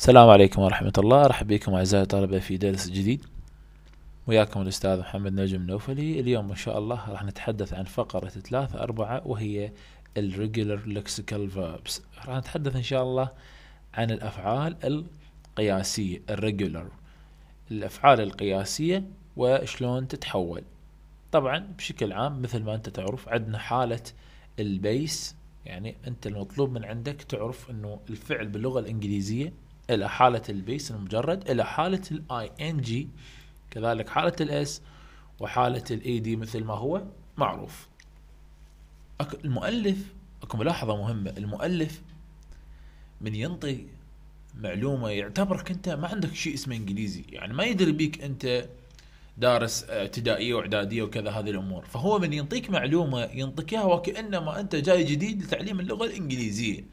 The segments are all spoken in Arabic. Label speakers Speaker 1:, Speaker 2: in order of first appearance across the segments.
Speaker 1: السلام عليكم ورحمة الله أرحب بكم أعزائي الطلبة في درس جديد وياكم الأستاذ محمد نجم نوفلي اليوم إن شاء الله راح نتحدث عن فقرة ثلاثة أربعة وهي الريجولر لكسيكال verbs راح نتحدث إن شاء الله عن الأفعال القياسية الريجولر الأفعال القياسية وشلون تتحول طبعا بشكل عام مثل ما أنت تعرف عندنا حالة البيس يعني أنت المطلوب من عندك تعرف أنه الفعل باللغة الإنجليزية الى حاله البيس المجرد الى حاله الاي ان جي كذلك حاله الاس وحاله الاي دي e مثل ما هو معروف المؤلف اكو ملاحظه مهمه المؤلف من ينطي معلومه يعتبرك انت ما عندك شيء اسمه انجليزي يعني ما يدري بيك انت دارس ابتدائيه واعداديه وكذا هذه الامور فهو من ينطيك معلومه ينطيك اياها وكانما انت جاي جديد لتعليم اللغه الانجليزيه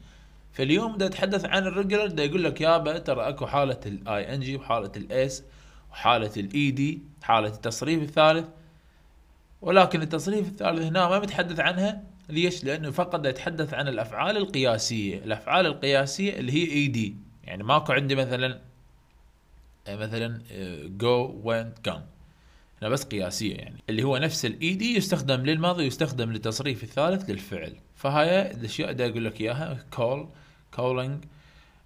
Speaker 1: فاليوم دا اتحدث عن الريجولر دا يقول لك يابا ترى اكو حاله الاي ان جي وحاله الاس وحاله الاي دي e حاله التصريف الثالث ولكن التصريف الثالث هنا ما متحدث عنها ليش؟ لانه فقط يتحدث عن الافعال القياسيه، الافعال القياسيه اللي هي اي e دي، يعني ماكو عندي مثلا مثلا جو وين كان هنا بس قياسيه يعني اللي هو نفس الاي دي e يستخدم للماضي ويستخدم للتصريف الثالث للفعل، فهاي الاشياء دا اقول لك اياها كول calling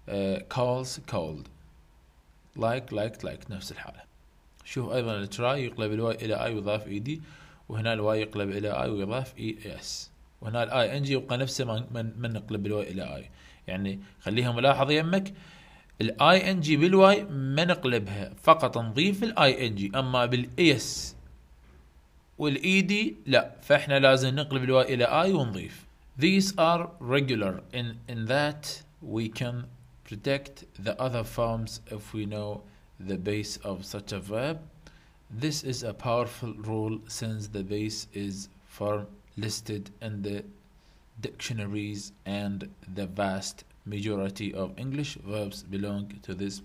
Speaker 1: uh, calls called like like like نفس الحالة شوف أيضا try يقلب الواي إلى I ويضاف إي دي وهنا الواي يقلب إلى I ويضاف إي إس وهنا الآي إن جي يبقى نفسه من, من نقلب الواي إلى I يعني خليها ملاحظة يمك الاي ان جي بالواي ما نقلبها فقط نضيف الاي ان جي اما بالاس والاي دي لا فاحنا لازم نقلب الواي الى اي ونضيف These are regular in, in that we can predict the other forms if we know the base of such a verb. This is a powerful rule since the base is form listed in the dictionaries and the vast majority of English verbs belong to this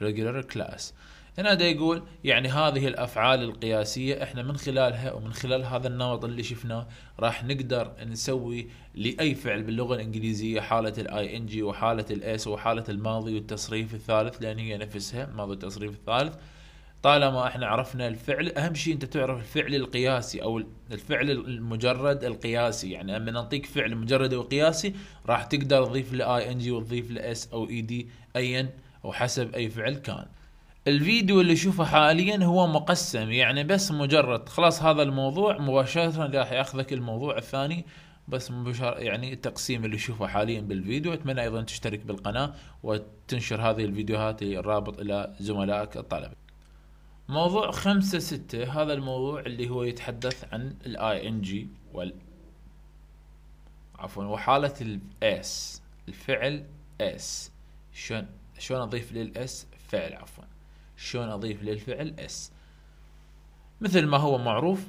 Speaker 1: regular class. هنا دا يقول يعني هذه الافعال القياسيه احنا من خلالها ومن خلال هذا النمط اللي شفناه راح نقدر نسوي لاي فعل باللغه الانجليزيه حاله الاي ان جي وحاله الاس وحاله الماضي والتصريف الثالث لان هي نفسها ماضي التصريف الثالث طالما احنا عرفنا الفعل اهم شيء انت تعرف الفعل القياسي او الفعل المجرد القياسي يعني لما نعطيك فعل مجرد وقياسي راح تقدر تضيف لـ ING ان جي وتضيف لـ S او اي e دي ايا او حسب اي فعل كان الفيديو اللي اشوفه حاليا هو مقسم يعني بس مجرد خلاص هذا الموضوع مباشرة راح ياخذك الموضوع الثاني بس مباشرة يعني التقسيم اللي اشوفه حاليا بالفيديو اتمنى ايضا تشترك بالقناة وتنشر هذه الفيديوهات الرابط الى زملائك الطلبة موضوع خمسة ستة هذا الموضوع اللي هو يتحدث عن الاي ان جي وال عفوا وحالة الاس الفعل اس شلون شلون اضيف للاس فعل عفوا شلون اضيف للفعل اس مثل ما هو معروف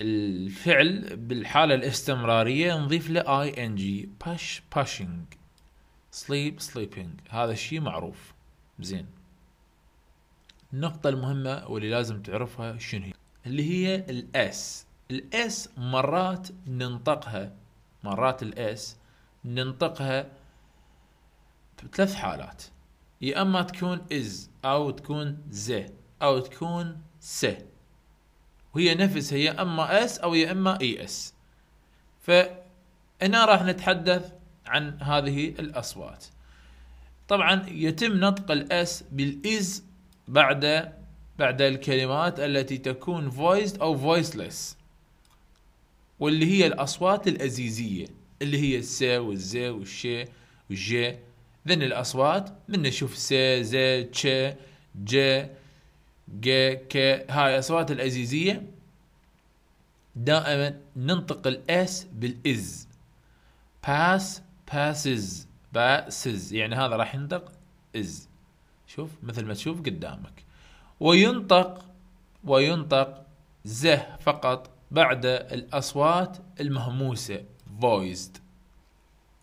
Speaker 1: الفعل بالحالة الاستمرارية نضيف له ing باش باشينج سليب سليبينج هذا الشيء معروف زين النقطة المهمة واللي لازم تعرفها شنو هي اللي هي الاس الاس مرات ننطقها مرات الاس ننطقها بثلاث حالات يا اما تكون از او تكون ز او تكون س وهي نفسها يا اما اس او يا اما اي اس فهنا راح نتحدث عن هذه الاصوات طبعا يتم نطق الاس بالاز بعد بعد الكلمات التي تكون voiced او voiceless واللي هي الاصوات الازيزيه اللي هي الس والز والش والج ذن الأصوات من نشوف س ز تش ج ج ك هاي أصوات الأزيزية دائما ننطق الاس بالاز باس باسز باسز يعني هذا راح ينطق از شوف مثل ما تشوف قدامك وينطق وينطق زه فقط بعد الأصوات المهموسة voiced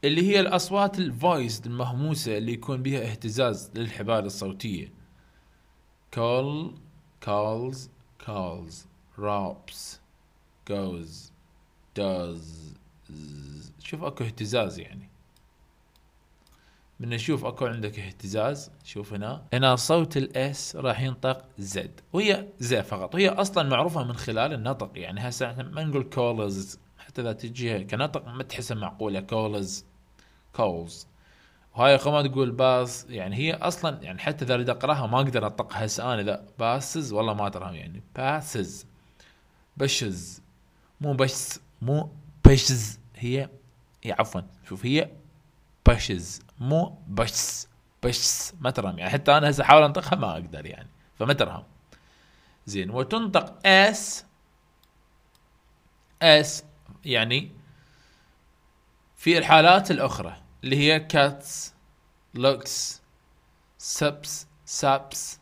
Speaker 1: اللي هي الاصوات الفويس المهموسه اللي يكون بها اهتزاز للحبال الصوتيه كول كولز كولز رابس جوز داز شوف اكو اهتزاز يعني من نشوف اكو عندك اهتزاز شوف هنا هنا صوت الاس راح ينطق زد وهي ز فقط وهي اصلا معروفه من خلال النطق يعني هسه ما نقول كولز حتى اذا تجيها كنطق ما تحسها معقوله كولز كولز وهاي ما تقول باس يعني هي اصلا يعني حتى اذا اريد اقراها ما اقدر انطقها هسه انا لا باسز والله ما ادري يعني باسز بشز مو بشز مو بشز هي هي عفوا شوف هي بشز مو بشز بشز ما ترهم يعني حتى انا هسه احاول انطقها ما اقدر يعني فما ترهم زين وتنطق اس اس يعني في الحالات الاخرى اللي هي كاتس لوكس سبس سابس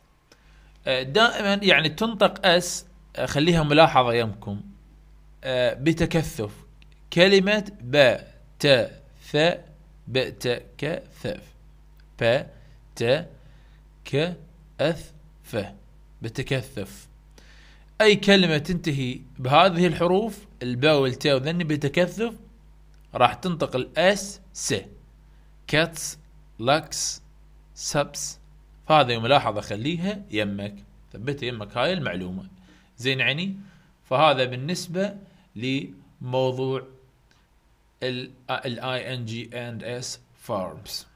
Speaker 1: دائما يعني تنطق اس آه، خليها ملاحظه يمكم آه، بتكثف كلمه ب ت ث ب ت ك ث ب ت ك اث ف بتكثف اي كلمه تنتهي بهذه الحروف الباء والتاء وذني بتكثف راح تنطق الاس س كاتس لاكس سبس فهذه ملاحظه خليها يمك ثبتها يمك هاي المعلومه زين يعني فهذا بالنسبه لموضوع الاي ان جي اند اس فارمز